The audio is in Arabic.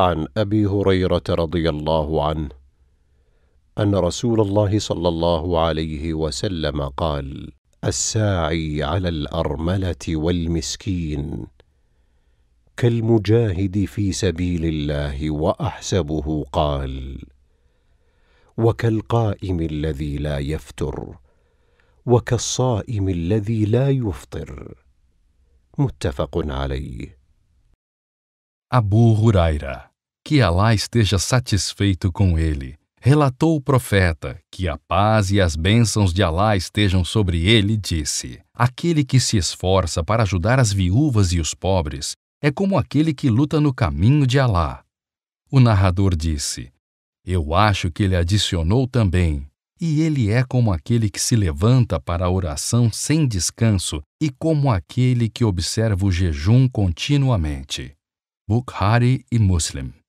عن ابي هريره رضي الله عنه ان رسول الله صلى الله عليه وسلم قال الساعي على الارمله والمسكين كالمجاهد في سبيل الله واحسبه قال وكالقائم الذي لا يفتر وكالصائم الذي لا يفطر متفق عليه أبو هريره que Alá esteja satisfeito com ele. Relatou o profeta, que a paz e as bênçãos de Alá estejam sobre ele, disse: Aquele que se esforça para ajudar as viúvas e os pobres é como aquele que luta no caminho de Alá. O narrador disse: Eu acho que ele adicionou também. E ele é como aquele que se levanta para a oração sem descanso e como aquele que observa o jejum continuamente. Bukhari e Muslim.